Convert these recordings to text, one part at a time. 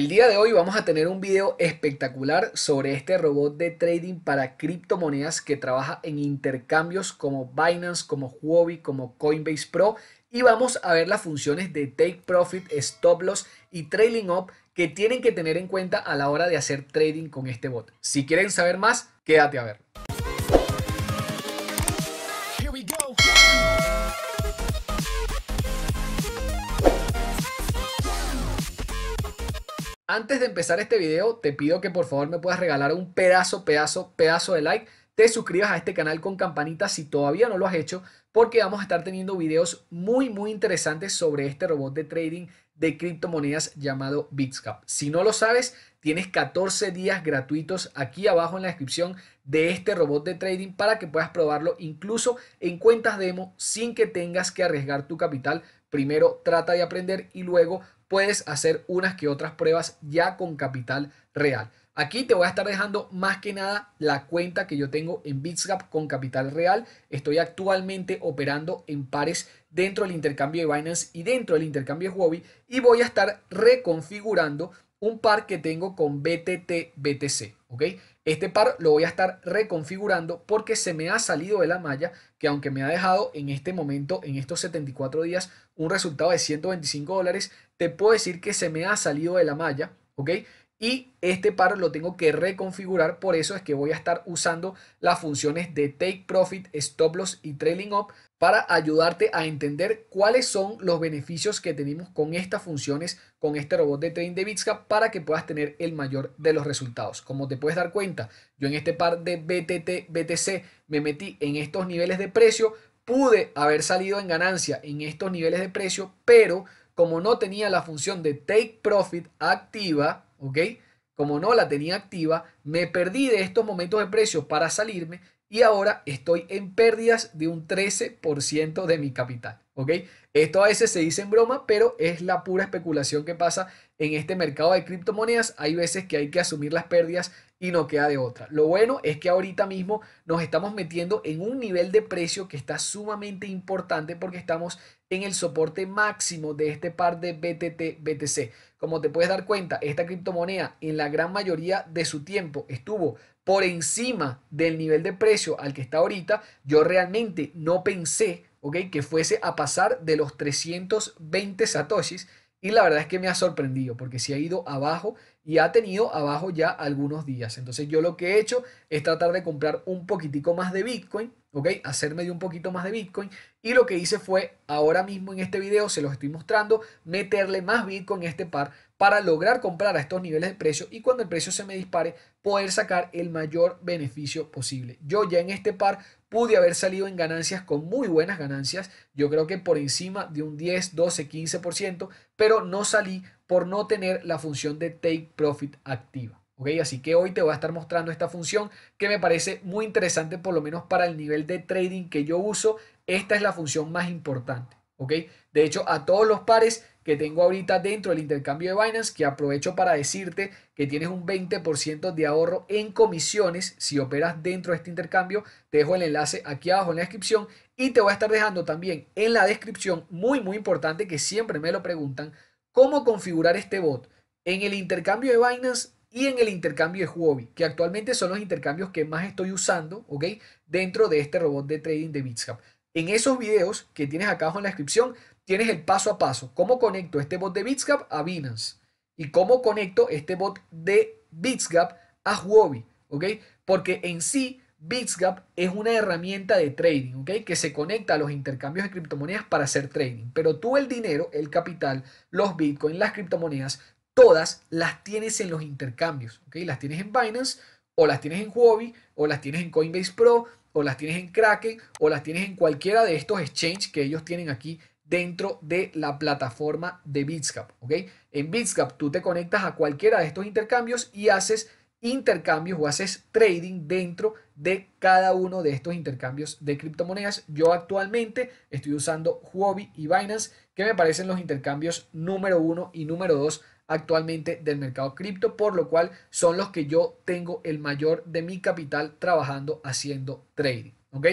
El día de hoy vamos a tener un video espectacular sobre este robot de trading para criptomonedas que trabaja en intercambios como Binance, como Huobi, como Coinbase Pro y vamos a ver las funciones de Take Profit, Stop Loss y Trailing Up que tienen que tener en cuenta a la hora de hacer trading con este bot. Si quieren saber más, quédate a ver. Antes de empezar este video, te pido que por favor me puedas regalar un pedazo, pedazo, pedazo de like. Te suscribas a este canal con campanita si todavía no lo has hecho, porque vamos a estar teniendo videos muy, muy interesantes sobre este robot de trading de criptomonedas llamado Bitscap. Si no lo sabes, tienes 14 días gratuitos aquí abajo en la descripción de este robot de trading para que puedas probarlo incluso en cuentas demo sin que tengas que arriesgar tu capital. Primero trata de aprender y luego puedes hacer unas que otras pruebas ya con capital real. Aquí te voy a estar dejando más que nada la cuenta que yo tengo en Bitsgap con capital real. Estoy actualmente operando en pares dentro del intercambio de Binance y dentro del intercambio de Huobi y voy a estar reconfigurando un par que tengo con BTT BTC, Este par lo voy a estar reconfigurando porque se me ha salido de la malla que aunque me ha dejado en este momento, en estos 74 días, un resultado de 125 dólares, te puedo decir que se me ha salido de la malla, ¿ok? Y este par lo tengo que reconfigurar, por eso es que voy a estar usando las funciones de Take Profit, Stop Loss y Trailing Up para ayudarte a entender cuáles son los beneficios que tenemos con estas funciones, con este robot de trading de Bitscap, para que puedas tener el mayor de los resultados. Como te puedes dar cuenta, yo en este par de BTT, BTC me metí en estos niveles de precio, pude haber salido en ganancia en estos niveles de precio, pero como no tenía la función de take profit activa, ¿ok? Como no la tenía activa, me perdí de estos momentos de precio para salirme y ahora estoy en pérdidas de un 13% de mi capital, ¿ok? Esto a veces se dice en broma, pero es la pura especulación que pasa en este mercado de criptomonedas. Hay veces que hay que asumir las pérdidas y no queda de otra. Lo bueno es que ahorita mismo nos estamos metiendo en un nivel de precio que está sumamente importante porque estamos en el soporte máximo de este par de BTT BTC. Como te puedes dar cuenta, esta criptomoneda en la gran mayoría de su tiempo estuvo por encima del nivel de precio al que está ahorita. Yo realmente no pensé, que fuese a pasar de los 320 satoshis y la verdad es que me ha sorprendido porque si ha ido abajo y ha tenido abajo ya algunos días. Entonces yo lo que he hecho es tratar de comprar un poquitico más de Bitcoin, ¿ok? Hacerme de un poquito más de Bitcoin. Y lo que hice fue, ahora mismo en este video, se los estoy mostrando, meterle más Bitcoin a este par para lograr comprar a estos niveles de precio y cuando el precio se me dispare, poder sacar el mayor beneficio posible. Yo ya en este par pude haber salido en ganancias con muy buenas ganancias, yo creo que por encima de un 10, 12, 15%, pero no salí por no tener la función de take profit activa. ¿Okay? Así que hoy te voy a estar mostrando esta función que me parece muy interesante, por lo menos para el nivel de trading que yo uso. Esta es la función más importante. ¿okay? De hecho, a todos los pares que tengo ahorita dentro del intercambio de Binance, que aprovecho para decirte que tienes un 20% de ahorro en comisiones si operas dentro de este intercambio. Te dejo el enlace aquí abajo en la descripción y te voy a estar dejando también en la descripción, muy muy importante que siempre me lo preguntan, cómo configurar este bot en el intercambio de Binance y en el intercambio de Huobi, que actualmente son los intercambios que más estoy usando, ¿ok? Dentro de este robot de trading de Bitscap. En esos videos que tienes acá abajo en la descripción, tienes el paso a paso. ¿Cómo conecto este bot de Bitsgap a Binance? ¿Y cómo conecto este bot de Bitsgap a Huobi? ¿Ok? Porque en sí, Bitsgap es una herramienta de trading, ¿ok? Que se conecta a los intercambios de criptomonedas para hacer trading. Pero tú el dinero, el capital, los bitcoins, las criptomonedas, todas las tienes en los intercambios, ¿ok? Las tienes en Binance o las tienes en Huobi o las tienes en Coinbase Pro o las tienes en Kraken o las tienes en cualquiera de estos exchanges que ellos tienen aquí dentro de la plataforma de Bitscap. ¿ok? En Bitscap tú te conectas a cualquiera de estos intercambios y haces intercambios o haces trading dentro de cada uno de estos intercambios de criptomonedas. Yo actualmente estoy usando Huobi y Binance, que me parecen los intercambios número uno y número dos actualmente del mercado cripto, por lo cual son los que yo tengo el mayor de mi capital trabajando haciendo trading. ¿ok?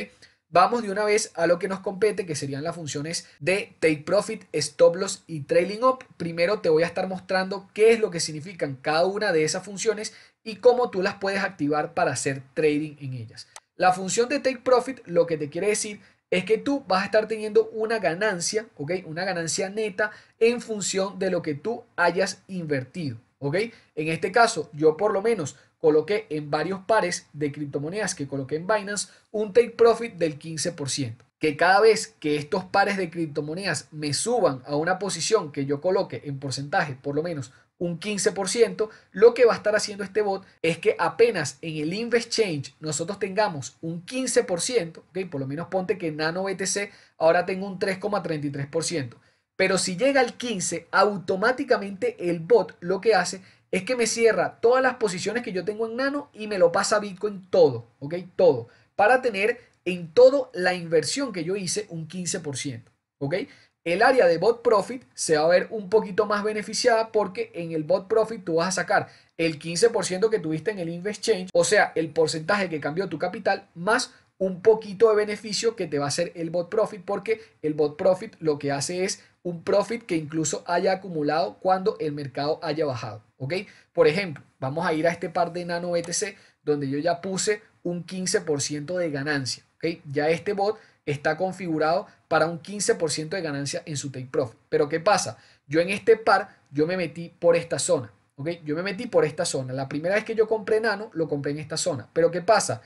Vamos de una vez a lo que nos compete, que serían las funciones de Take Profit, Stop Loss y Trailing Up. Primero te voy a estar mostrando qué es lo que significan cada una de esas funciones y cómo tú las puedes activar para hacer trading en ellas. La función de Take Profit lo que te quiere decir es que tú vas a estar teniendo una ganancia, ¿ok? Una ganancia neta en función de lo que tú hayas invertido. En este caso, yo por lo menos coloqué en varios pares de criptomonedas que coloqué en Binance un take profit del 15%. Que cada vez que estos pares de criptomonedas me suban a una posición que yo coloque en porcentaje, por lo menos un 15%, lo que va a estar haciendo este bot es que apenas en el Invest Change nosotros tengamos un 15%, por lo menos ponte que Nano BTC ahora tengo un 3,33%. Pero si llega al 15, automáticamente el bot lo que hace es que me cierra todas las posiciones que yo tengo en Nano y me lo pasa a Bitcoin todo, ¿ok? Todo, para tener en todo la inversión que yo hice un 15%, ¿ok? El área de bot profit se va a ver un poquito más beneficiada porque en el bot profit tú vas a sacar el 15% que tuviste en el Invest Change, o sea, el porcentaje que cambió tu capital más un poquito de beneficio que te va a hacer el bot profit porque el bot profit lo que hace es un profit que incluso haya acumulado cuando el mercado haya bajado. ¿ok? Por ejemplo, vamos a ir a este par de Nano BTC donde yo ya puse un 15% de ganancia. ¿ok? Ya este bot está configurado para un 15% de ganancia en su take profit. Pero ¿qué pasa? Yo en este par, yo me metí por esta zona. ¿ok? Yo me metí por esta zona. La primera vez que yo compré Nano, lo compré en esta zona. Pero ¿qué pasa?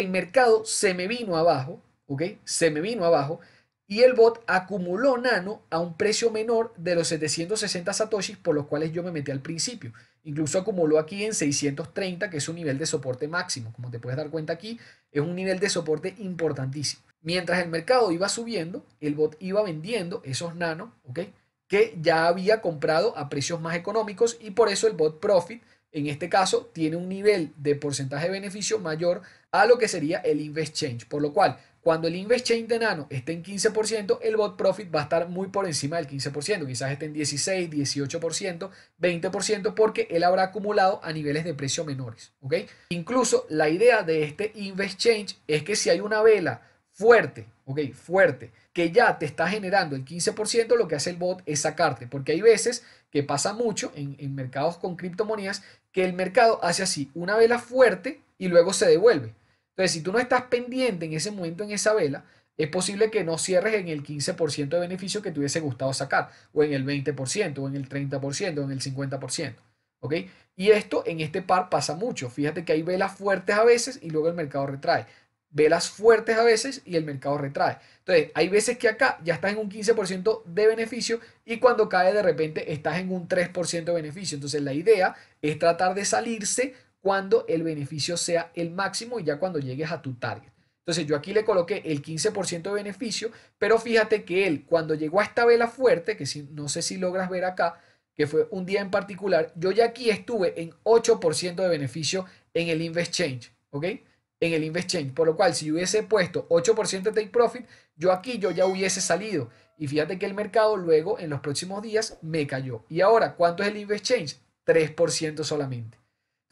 el mercado se me vino abajo, ¿ok? Se me vino abajo y el bot acumuló nano a un precio menor de los 760 satoshis por los cuales yo me metí al principio. Incluso acumuló aquí en 630, que es un nivel de soporte máximo. Como te puedes dar cuenta aquí, es un nivel de soporte importantísimo. Mientras el mercado iba subiendo, el bot iba vendiendo esos nano, ¿ok? Que ya había comprado a precios más económicos y por eso el bot profit, en este caso, tiene un nivel de porcentaje de beneficio mayor a lo que sería el Invest Change. Por lo cual, cuando el Invest Change de Nano esté en 15%, el Bot Profit va a estar muy por encima del 15%, quizás esté en 16, 18%, 20%, porque él habrá acumulado a niveles de precio menores. ¿ok? Incluso la idea de este Invest Change es que si hay una vela fuerte, ok, fuerte, que ya te está generando el 15%, lo que hace el bot es sacarte, porque hay veces que pasa mucho en, en mercados con criptomonedas que el mercado hace así, una vela fuerte y luego se devuelve. Entonces, si tú no estás pendiente en ese momento en esa vela, es posible que no cierres en el 15% de beneficio que te hubiese gustado sacar, o en el 20%, o en el 30%, o en el 50%. ¿Ok? Y esto en este par pasa mucho. Fíjate que hay velas fuertes a veces y luego el mercado retrae. Velas fuertes a veces y el mercado retrae. Entonces, hay veces que acá ya estás en un 15% de beneficio y cuando cae de repente estás en un 3% de beneficio. Entonces, la idea es tratar de salirse cuando el beneficio sea el máximo y ya cuando llegues a tu target. Entonces yo aquí le coloqué el 15% de beneficio, pero fíjate que él cuando llegó a esta vela fuerte, que si, no sé si logras ver acá, que fue un día en particular, yo ya aquí estuve en 8% de beneficio en el Invest Change, ¿ok? En el Invest Change, por lo cual si hubiese puesto 8% de take profit, yo aquí yo ya hubiese salido. Y fíjate que el mercado luego en los próximos días me cayó. Y ahora, ¿cuánto es el Invest Change? 3% solamente.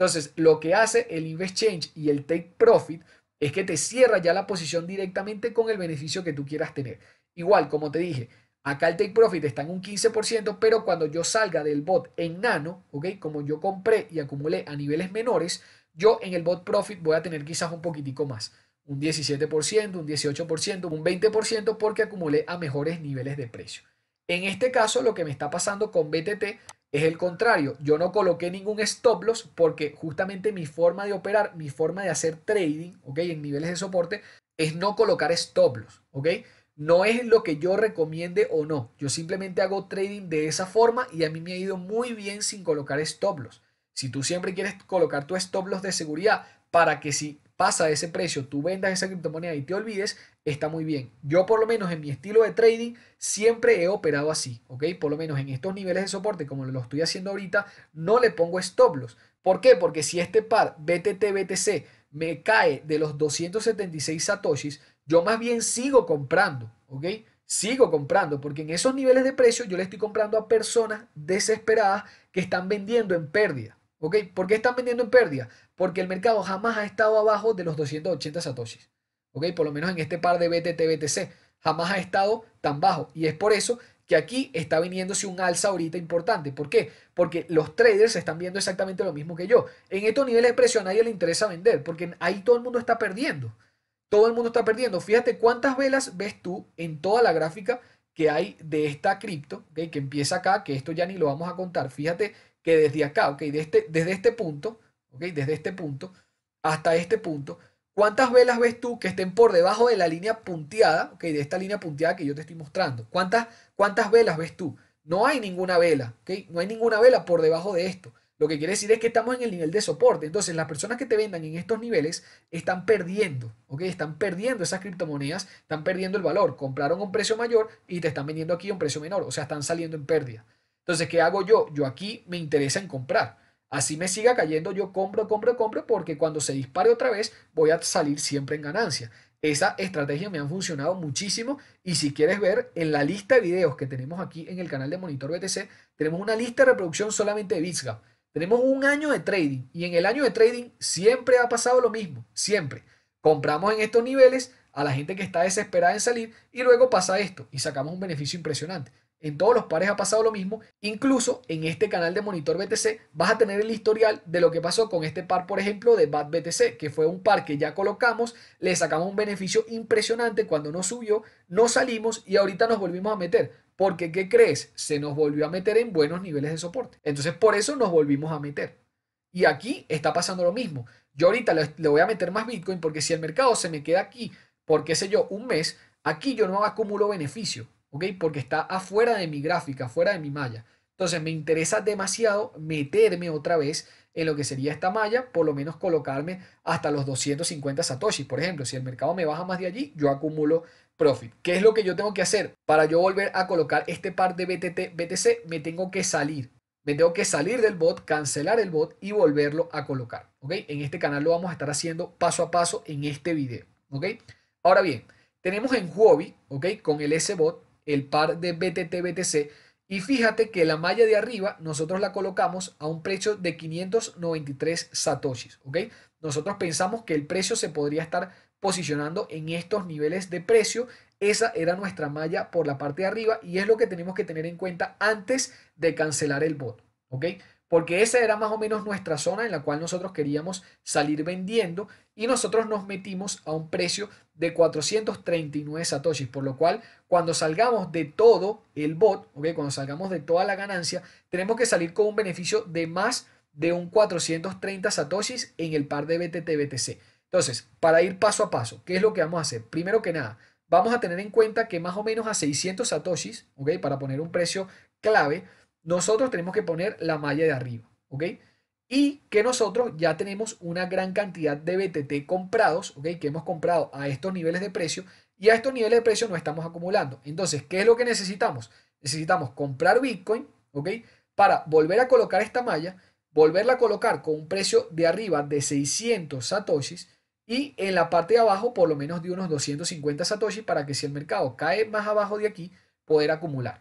Entonces, lo que hace el Invest Change y el Take Profit es que te cierra ya la posición directamente con el beneficio que tú quieras tener. Igual, como te dije, acá el Take Profit está en un 15%, pero cuando yo salga del bot en nano, Como yo compré y acumulé a niveles menores, yo en el bot profit voy a tener quizás un poquitico más, un 17%, un 18%, un 20% porque acumulé a mejores niveles de precio. En este caso, lo que me está pasando con BTT es el contrario, yo no coloqué ningún stop loss porque justamente mi forma de operar, mi forma de hacer trading, ¿ok? En niveles de soporte, es no colocar stop loss, ¿ok? No es lo que yo recomiende o no. Yo simplemente hago trading de esa forma y a mí me ha ido muy bien sin colocar stop loss. Si tú siempre quieres colocar tu stop loss de seguridad para que si pasa ese precio, tú vendas esa criptomoneda y te olvides, está muy bien. Yo por lo menos en mi estilo de trading siempre he operado así, ¿ok? Por lo menos en estos niveles de soporte, como lo estoy haciendo ahorita, no le pongo stop loss. ¿Por qué? Porque si este par BTT-BTC me cae de los 276 satoshis, yo más bien sigo comprando, ¿ok? Sigo comprando, porque en esos niveles de precio yo le estoy comprando a personas desesperadas que están vendiendo en pérdida. ¿Ok? ¿Por qué están vendiendo en pérdida? porque el mercado jamás ha estado abajo de los 280 satoshis. ¿Ok? Por lo menos en este par de BTT, BTC, jamás ha estado tan bajo. Y es por eso que aquí está viniéndose un alza ahorita importante. ¿Por qué? Porque los traders están viendo exactamente lo mismo que yo. En estos niveles de precio a nadie le interesa vender, porque ahí todo el mundo está perdiendo. Todo el mundo está perdiendo. Fíjate cuántas velas ves tú en toda la gráfica que hay de esta cripto, que empieza acá, que esto ya ni lo vamos a contar. Fíjate que desde acá, ¿okay? Este, desde este punto, desde este punto hasta este punto. ¿Cuántas velas ves tú que estén por debajo de la línea punteada, ¿ok? De esta línea punteada que yo te estoy mostrando. ¿Cuántas, cuántas velas ves tú? No hay ninguna vela, No hay ninguna vela por debajo de esto. Lo que quiere decir es que estamos en el nivel de soporte. Entonces, las personas que te vendan en estos niveles están perdiendo, Están perdiendo esas criptomonedas, están perdiendo el valor. Compraron un precio mayor y te están vendiendo aquí a un precio menor. O sea, están saliendo en pérdida. Entonces, ¿qué hago yo? Yo aquí me interesa en comprar. Así me siga cayendo, yo compro, compro, compro, porque cuando se dispare otra vez voy a salir siempre en ganancia. Esa estrategia me ha funcionado muchísimo y si quieres ver en la lista de videos que tenemos aquí en el canal de Monitor BTC, tenemos una lista de reproducción solamente de BitsGap. Tenemos un año de trading y en el año de trading siempre ha pasado lo mismo, siempre. Compramos en estos niveles a la gente que está desesperada en salir y luego pasa esto y sacamos un beneficio impresionante. En todos los pares ha pasado lo mismo. Incluso en este canal de monitor BTC vas a tener el historial de lo que pasó con este par, por ejemplo, de BAT BTC, que fue un par que ya colocamos, le sacamos un beneficio impresionante cuando no subió, no salimos y ahorita nos volvimos a meter. Porque, ¿qué crees? Se nos volvió a meter en buenos niveles de soporte. Entonces, por eso nos volvimos a meter. Y aquí está pasando lo mismo. Yo ahorita le voy a meter más Bitcoin porque si el mercado se me queda aquí, por qué sé yo, un mes, aquí yo no acumulo beneficio. Porque está afuera de mi gráfica, afuera de mi malla. Entonces me interesa demasiado meterme otra vez en lo que sería esta malla, por lo menos colocarme hasta los 250 satoshis, por ejemplo. Si el mercado me baja más de allí, yo acumulo profit. ¿Qué es lo que yo tengo que hacer? Para yo volver a colocar este par de BTT, BTC, me tengo que salir. Me tengo que salir del bot, cancelar el bot y volverlo a colocar. En este canal lo vamos a estar haciendo paso a paso en este video. Ahora bien, tenemos en Huobi, ¿ok? Con el S-Bot, el par de BTT-BTC. Y fíjate que la malla de arriba nosotros la colocamos a un precio de 593 satoshis, ¿ok? Nosotros pensamos que el precio se podría estar posicionando en estos niveles de precio. Esa era nuestra malla por la parte de arriba y es lo que tenemos que tener en cuenta antes de cancelar el bot, ¿ok? porque esa era más o menos nuestra zona en la cual nosotros queríamos salir vendiendo y nosotros nos metimos a un precio de 439 satoshis, por lo cual cuando salgamos de todo el bot, cuando salgamos de toda la ganancia, tenemos que salir con un beneficio de más de un 430 satoshis en el par de BTT-BTC. Entonces, para ir paso a paso, ¿qué es lo que vamos a hacer? Primero que nada, vamos a tener en cuenta que más o menos a 600 satoshis, ¿okay? para poner un precio clave, nosotros tenemos que poner la malla de arriba, ¿ok? Y que nosotros ya tenemos una gran cantidad de BTT comprados, ¿ok? Que hemos comprado a estos niveles de precio y a estos niveles de precio no estamos acumulando. Entonces, ¿qué es lo que necesitamos? Necesitamos comprar Bitcoin, ¿ok? Para volver a colocar esta malla, volverla a colocar con un precio de arriba de 600 satoshis y en la parte de abajo por lo menos de unos 250 satoshis para que si el mercado cae más abajo de aquí, poder acumular.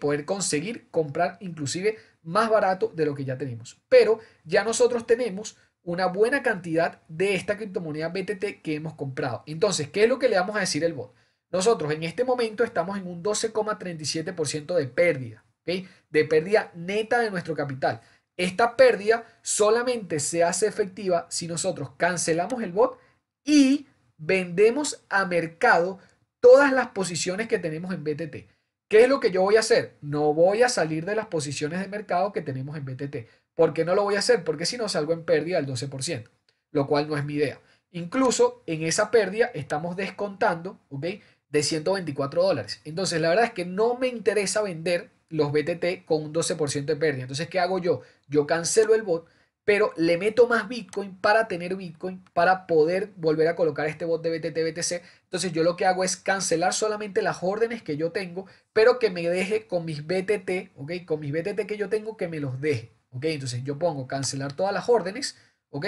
Poder conseguir comprar inclusive más barato de lo que ya tenemos. Pero ya nosotros tenemos una buena cantidad de esta criptomoneda BTT que hemos comprado. Entonces, ¿qué es lo que le vamos a decir al bot? Nosotros en este momento estamos en un 12,37% de pérdida, De pérdida neta de nuestro capital. Esta pérdida solamente se hace efectiva si nosotros cancelamos el bot y vendemos a mercado todas las posiciones que tenemos en BTT. ¿Qué es lo que yo voy a hacer? No voy a salir de las posiciones de mercado que tenemos en BTT. ¿Por qué no lo voy a hacer? Porque si no salgo en pérdida del 12%, lo cual no es mi idea. Incluso en esa pérdida estamos descontando, ¿ok? De 124 dólares. Entonces, la verdad es que no me interesa vender los BTT con un 12% de pérdida. Entonces, ¿qué hago yo? Yo cancelo el bot, pero le meto más Bitcoin para tener Bitcoin, para poder volver a colocar este bot de BTT, BTC. Entonces yo lo que hago es cancelar solamente las órdenes que yo tengo, pero que me deje con mis BTT, ¿ok? Con mis BTT que yo tengo, que me los deje, ¿ok? Entonces yo pongo cancelar todas las órdenes, ¿ok?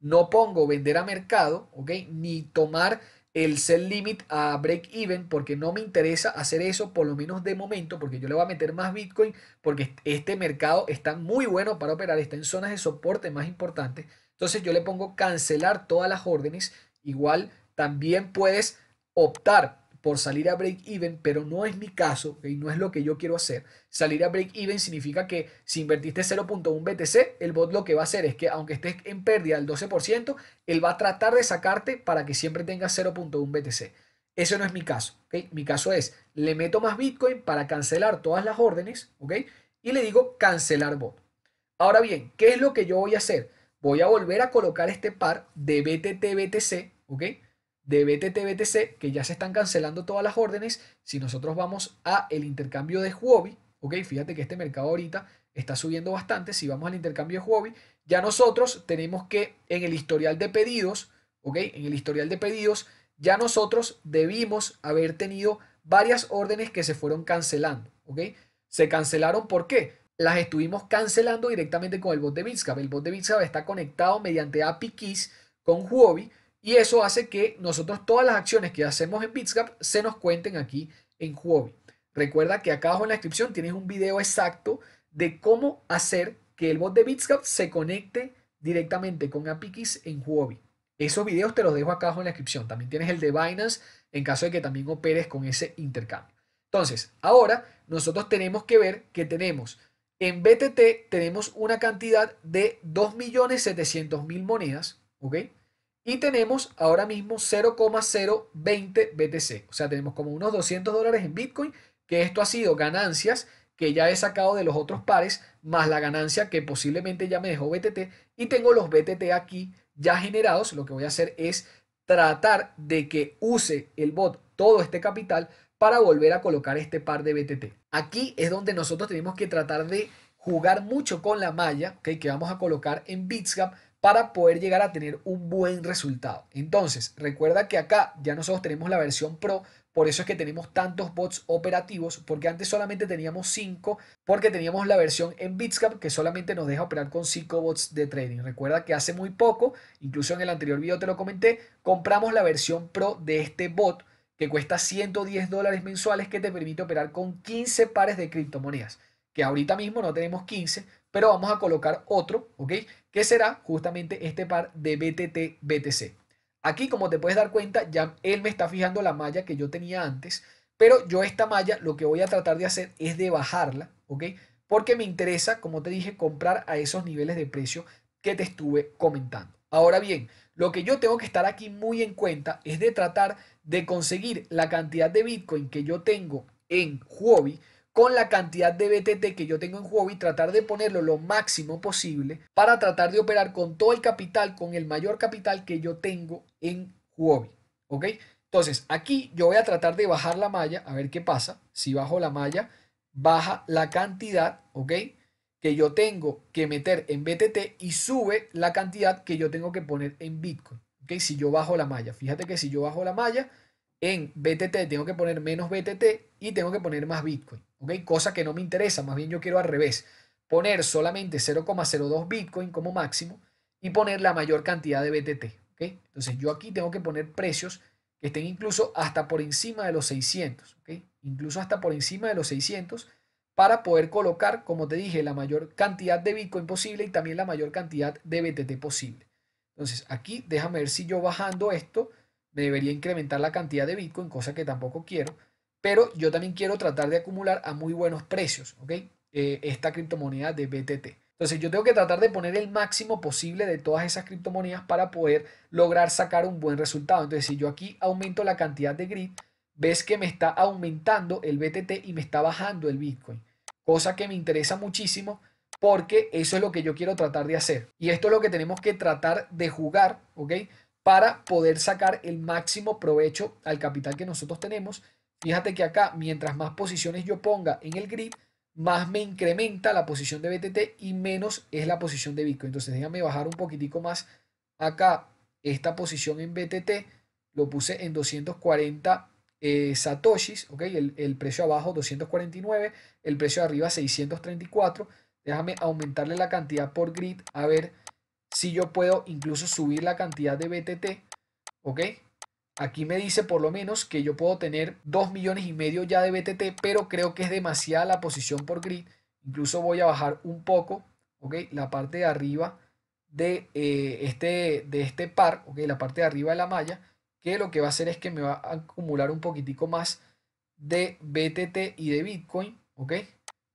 No pongo vender a mercado, ¿ok? Ni tomar el sell limit a break even porque no me interesa hacer eso por lo menos de momento porque yo le voy a meter más Bitcoin porque este mercado está muy bueno para operar, está en zonas de soporte más importantes. Entonces yo le pongo cancelar todas las órdenes. Igual también puedes optar por salir a break even, pero no es mi caso y no es lo que yo quiero hacer. Salir a break even significa que si invertiste 0.1 BTC, el bot lo que va a hacer es que aunque estés en pérdida del 12%, él va a tratar de sacarte para que siempre tengas 0.1 BTC. Eso no es mi caso. Mi caso es, le meto más Bitcoin para cancelar todas las órdenes ¿ok? y le digo cancelar bot. Ahora bien, ¿qué es lo que yo voy a hacer? Voy a volver a colocar este par de BTT-BTC, ¿ok? de btt que ya se están cancelando todas las órdenes, si nosotros vamos a el intercambio de Huobi, ok, fíjate que este mercado ahorita está subiendo bastante, si vamos al intercambio de Huobi, ya nosotros tenemos que en el historial de pedidos, ok, en el historial de pedidos, ya nosotros debimos haber tenido varias órdenes que se fueron cancelando, se cancelaron, ¿por qué? Las estuvimos cancelando directamente con el bot de Bitscap. El bot de Bitscap está conectado mediante API Keys con Huobi y eso hace que nosotros todas las acciones que hacemos en Bitsgap se nos cuenten aquí en Huobi. Recuerda que acá abajo en la descripción tienes un video exacto de cómo hacer que el bot de Bitsgap se conecte directamente con APIKis en Huobi. Esos videos te los dejo acá abajo en la descripción. También tienes el de Binance en caso de que también operes con ese intercambio. Entonces, ahora nosotros tenemos que ver que tenemos en BTT tenemos una cantidad de 2.700.000 monedas, ¿ok? Y tenemos ahora mismo 0,020 BTC. O sea, tenemos como unos 200 dólares en Bitcoin, que esto ha sido ganancias que ya he sacado de los otros pares, más la ganancia que posiblemente ya me dejó BTT. Y tengo los BTT aquí ya generados. Lo que voy a hacer es tratar de que use el bot todo este capital para volver a colocar este par de BTT. Aquí es donde nosotros tenemos que tratar de jugar mucho con la malla que vamos a colocar en Bitsgap para poder llegar a tener un buen resultado. Entonces, recuerda que acá ya nosotros tenemos la versión Pro, por eso es que tenemos tantos bots operativos, porque antes solamente teníamos 5, porque teníamos la versión en Bitscap que solamente nos deja operar con 5 bots de trading. Recuerda que hace muy poco, incluso en el anterior video te lo comenté, compramos la versión Pro de este bot que cuesta 110 dólares mensuales que te permite operar con 15 pares de criptomonedas, que ahorita mismo no tenemos 15, pero vamos a colocar otro, ¿ok? Que será justamente este par de BTT, BTC. Aquí, como te puedes dar cuenta, ya él me está fijando la malla que yo tenía antes, pero yo esta malla lo que voy a tratar de hacer es de bajarla, ¿ok? Porque me interesa, como te dije, comprar a esos niveles de precio que te estuve comentando. Ahora bien, lo que yo tengo que estar aquí muy en cuenta es de tratar de conseguir la cantidad de Bitcoin que yo tengo en Huobi con la cantidad de BTT que yo tengo en juego tratar de ponerlo lo máximo posible para tratar de operar con todo el capital, con el mayor capital que yo tengo en Huobi. ¿Ok? Entonces, aquí yo voy a tratar de bajar la malla, a ver qué pasa. Si bajo la malla, baja la cantidad, ¿ok? Que yo tengo que meter en BTT y sube la cantidad que yo tengo que poner en Bitcoin, ¿ok? Si yo bajo la malla, fíjate que si yo bajo la malla, en BTT tengo que poner menos BTT y tengo que poner más Bitcoin. Cosa que no me interesa, más bien yo quiero al revés, poner solamente 0,02 Bitcoin como máximo y poner la mayor cantidad de BTT, Entonces yo aquí tengo que poner precios que estén incluso hasta por encima de los 600, Incluso hasta por encima de los 600 para poder colocar, como te dije, la mayor cantidad de Bitcoin posible y también la mayor cantidad de BTT posible. Entonces aquí déjame ver si yo bajando esto me debería incrementar la cantidad de Bitcoin, cosa que tampoco quiero pero yo también quiero tratar de acumular a muy buenos precios, ¿ok? Eh, esta criptomoneda de BTT. Entonces yo tengo que tratar de poner el máximo posible de todas esas criptomonedas para poder lograr sacar un buen resultado. Entonces si yo aquí aumento la cantidad de grid, ves que me está aumentando el BTT y me está bajando el Bitcoin. Cosa que me interesa muchísimo porque eso es lo que yo quiero tratar de hacer. Y esto es lo que tenemos que tratar de jugar, ¿ok? Para poder sacar el máximo provecho al capital que nosotros tenemos Fíjate que acá, mientras más posiciones yo ponga en el grid, más me incrementa la posición de BTT y menos es la posición de Bitcoin. Entonces déjame bajar un poquitico más acá esta posición en BTT. Lo puse en 240 eh, satoshis, ¿ok? El, el, precio abajo 249, el precio arriba 634. Déjame aumentarle la cantidad por grid a ver si yo puedo incluso subir la cantidad de BTT, ¿ok? Aquí me dice por lo menos que yo puedo tener 2 millones y medio ya de BTT, pero creo que es demasiada la posición por grid. Incluso voy a bajar un poco, ¿ok? La parte de arriba de, eh, este, de este par, ¿ok? La parte de arriba de la malla, que lo que va a hacer es que me va a acumular un poquitico más de BTT y de Bitcoin, ¿ok?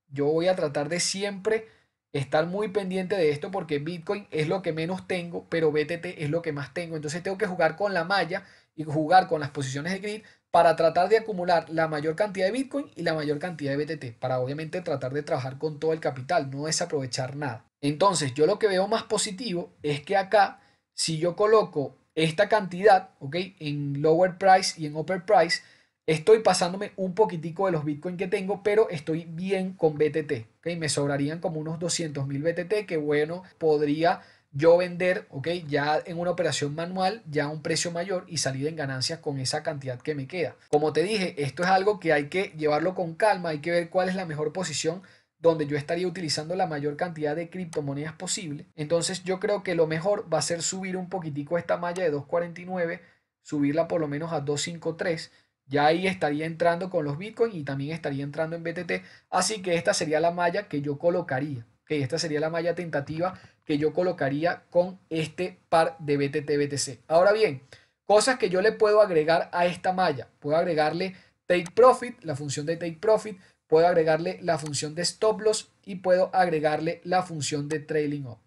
Yo voy a tratar de siempre estar muy pendiente de esto porque Bitcoin es lo que menos tengo, pero BTT es lo que más tengo. Entonces tengo que jugar con la malla y jugar con las posiciones de grid para tratar de acumular la mayor cantidad de Bitcoin y la mayor cantidad de BTT, para obviamente tratar de trabajar con todo el capital, no desaprovechar nada. Entonces, yo lo que veo más positivo es que acá, si yo coloco esta cantidad, ¿ok? En lower price y en upper price, estoy pasándome un poquitico de los Bitcoin que tengo, pero estoy bien con BTT, ¿ok? Me sobrarían como unos 200 mil BTT, que bueno, podría yo vender, ok, ya en una operación manual, ya a un precio mayor y salir en ganancias con esa cantidad que me queda. Como te dije, esto es algo que hay que llevarlo con calma, hay que ver cuál es la mejor posición donde yo estaría utilizando la mayor cantidad de criptomonedas posible. Entonces yo creo que lo mejor va a ser subir un poquitico esta malla de 249, subirla por lo menos a 253. Ya ahí estaría entrando con los Bitcoin y también estaría entrando en BTT. Así que esta sería la malla que yo colocaría. Ok, esta sería la malla tentativa que yo colocaría con este par de BTT-BTC. Ahora bien, cosas que yo le puedo agregar a esta malla. Puedo agregarle take profit, la función de take profit, puedo agregarle la función de stop loss y puedo agregarle la función de trailing off.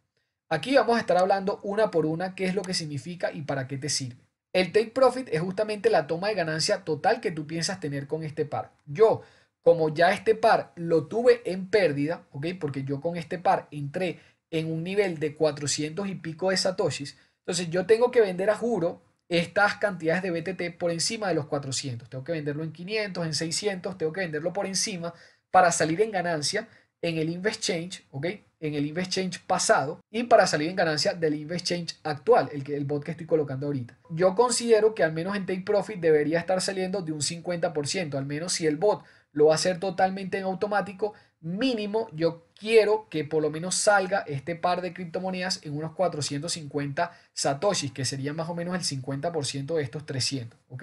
Aquí vamos a estar hablando una por una qué es lo que significa y para qué te sirve. El take profit es justamente la toma de ganancia total que tú piensas tener con este par. Yo, como ya este par lo tuve en pérdida, ¿ok? Porque yo con este par entré en un nivel de 400 y pico de satoshis. Entonces yo tengo que vender a juro estas cantidades de BTT por encima de los 400. Tengo que venderlo en 500, en 600, tengo que venderlo por encima para salir en ganancia en el Invest Change, ¿ok? En el Invest Change pasado y para salir en ganancia del Invest Change actual, el, que, el bot que estoy colocando ahorita. Yo considero que al menos en Take Profit debería estar saliendo de un 50%, al menos si el bot lo va a hacer totalmente en automático, mínimo yo quiero que por lo menos salga este par de criptomonedas en unos 450 satoshis, que sería más o menos el 50% de estos 300, ¿ok?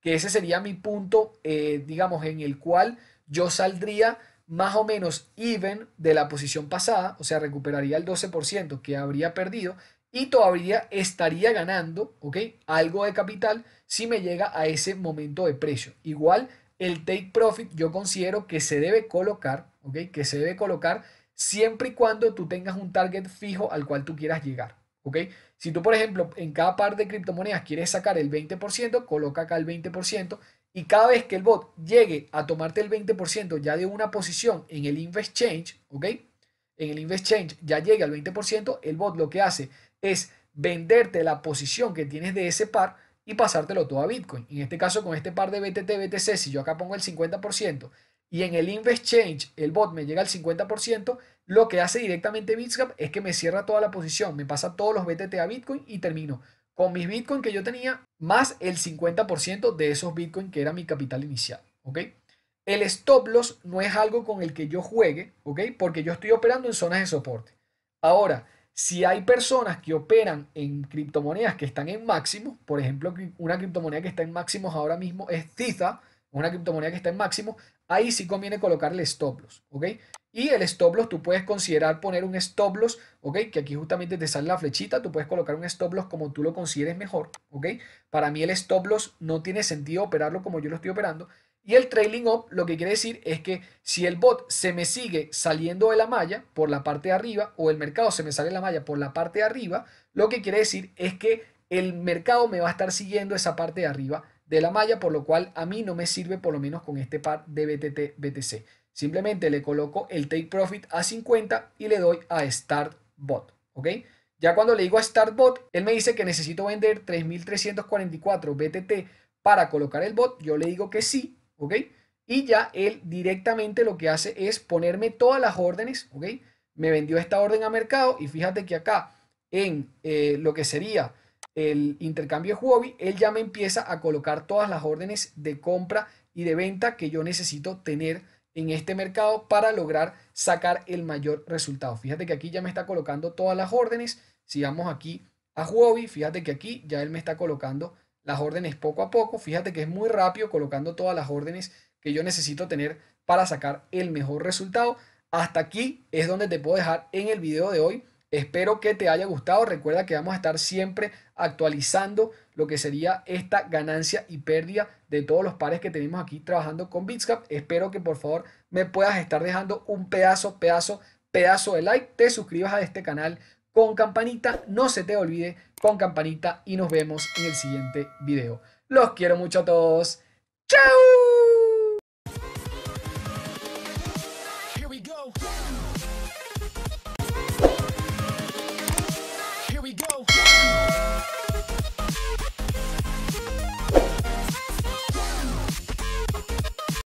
Que ese sería mi punto, eh, digamos, en el cual yo saldría más o menos even de la posición pasada, o sea, recuperaría el 12% que habría perdido y todavía estaría ganando, ¿ok? Algo de capital si me llega a ese momento de precio. Igual, el take profit yo considero que se debe colocar que se debe colocar siempre y cuando tú tengas un target fijo al cual tú quieras llegar. ¿ok? Si tú, por ejemplo, en cada par de criptomonedas quieres sacar el 20%, coloca acá el 20% y cada vez que el bot llegue a tomarte el 20% ya de una posición en el Invest Change, ¿ok? En el Invest Change ya llegue al 20%, el bot lo que hace es venderte la posición que tienes de ese par y pasártelo todo a Bitcoin. En este caso, con este par de BTT, BTC, si yo acá pongo el 50%, y en el change el bot me llega al 50%, lo que hace directamente Bitsgap es que me cierra toda la posición, me pasa todos los BTT a Bitcoin y termino con mis Bitcoin que yo tenía más el 50% de esos Bitcoin que era mi capital inicial, ¿ok? El stop loss no es algo con el que yo juegue, ¿ok? Porque yo estoy operando en zonas de soporte. Ahora, si hay personas que operan en criptomonedas que están en máximo, por ejemplo, una criptomoneda que está en máximos ahora mismo es Theta, una criptomoneda que está en máximo, ahí sí conviene colocarle stop loss, ¿ok? Y el stop loss, tú puedes considerar poner un stop loss, ¿ok? Que aquí justamente te sale la flechita, tú puedes colocar un stop loss como tú lo consideres mejor, ¿ok? Para mí el stop loss no tiene sentido operarlo como yo lo estoy operando. Y el trailing up lo que quiere decir es que si el bot se me sigue saliendo de la malla por la parte de arriba o el mercado se me sale de la malla por la parte de arriba, lo que quiere decir es que el mercado me va a estar siguiendo esa parte de arriba de la malla, por lo cual a mí no me sirve por lo menos con este par de BTT BTC. Simplemente le coloco el take profit a 50 y le doy a start bot, ¿ok? Ya cuando le digo a start bot, él me dice que necesito vender 3344 BTT para colocar el bot, yo le digo que sí, ¿ok? Y ya él directamente lo que hace es ponerme todas las órdenes, ¿ok? Me vendió esta orden a mercado y fíjate que acá en eh, lo que sería el intercambio de Huobi, él ya me empieza a colocar todas las órdenes de compra y de venta que yo necesito tener en este mercado para lograr sacar el mayor resultado. Fíjate que aquí ya me está colocando todas las órdenes. Si vamos aquí a Huobi, fíjate que aquí ya él me está colocando las órdenes poco a poco. Fíjate que es muy rápido colocando todas las órdenes que yo necesito tener para sacar el mejor resultado. Hasta aquí es donde te puedo dejar en el video de hoy. Espero que te haya gustado. Recuerda que vamos a estar siempre actualizando lo que sería esta ganancia y pérdida de todos los pares que tenemos aquí trabajando con Bitscap. Espero que por favor me puedas estar dejando un pedazo, pedazo, pedazo de like. Te suscribas a este canal con campanita. No se te olvide con campanita y nos vemos en el siguiente video. Los quiero mucho a todos. ¡Chao!